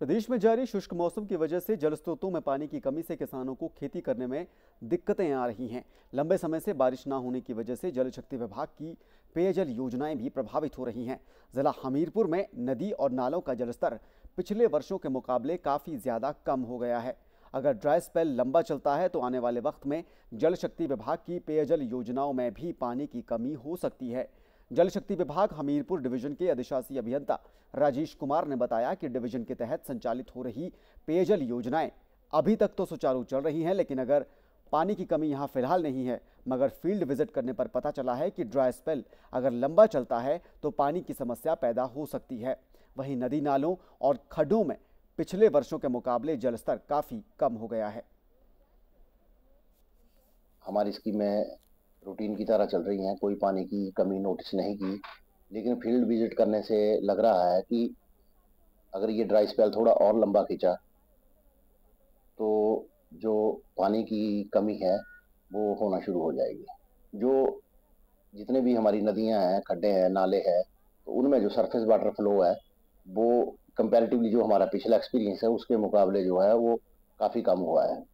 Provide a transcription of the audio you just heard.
प्रदेश में जारी शुष्क मौसम की वजह से जल स्रोतों में पानी की कमी से किसानों को खेती करने में दिक्कतें आ रही हैं लंबे समय से बारिश न होने की वजह से जल शक्ति विभाग की पेयजल योजनाएं भी प्रभावित हो रही हैं जिला हमीरपुर में नदी और नालों का जलस्तर पिछले वर्षों के मुकाबले काफ़ी ज़्यादा कम हो गया है अगर ड्राई स्पेल लंबा चलता है तो आने वाले वक्त में जल शक्ति विभाग की पेयजल योजनाओं में भी पानी की कमी हो सकती है जल शक्ति विभाग हमीरपुर डिवीजन के अधिशासी अभियंता राजेश कुमार ने बताया कि डिवीजन के तहत संचालित हो रही पेयजल योजनाएं अभी तक तो सुचारू चल रही हैं लेकिन अगर पानी की कमी यहाँ फिलहाल नहीं है मगर फील्ड विजिट करने पर पता चला है कि ड्राई स्पेल अगर लंबा चलता है तो पानी की समस्या पैदा हो सकती है वहीं नदी नालों और खड्डों में पिछले वर्षों के मुकाबले जलस्तर काफी कम हो गया है हमारी स्कीम में रूटीन की तरह चल रही हैं कोई पानी की कमी नोटिस नहीं की लेकिन फील्ड विजिट करने से लग रहा है कि अगर ये ड्राई स्पेल थोड़ा और लंबा खींचा तो जो पानी की कमी है वो होना शुरू हो जाएगी जो जितने भी हमारी नदियां हैं खड्डे हैं नाले हैं तो उनमें जो सरफेस वाटर फ्लो है वो कंपैरेटिवली जो हमारा पिछला एक्सपीरियंस है उसके मुकाबले जो है वो काफ़ी कम हुआ है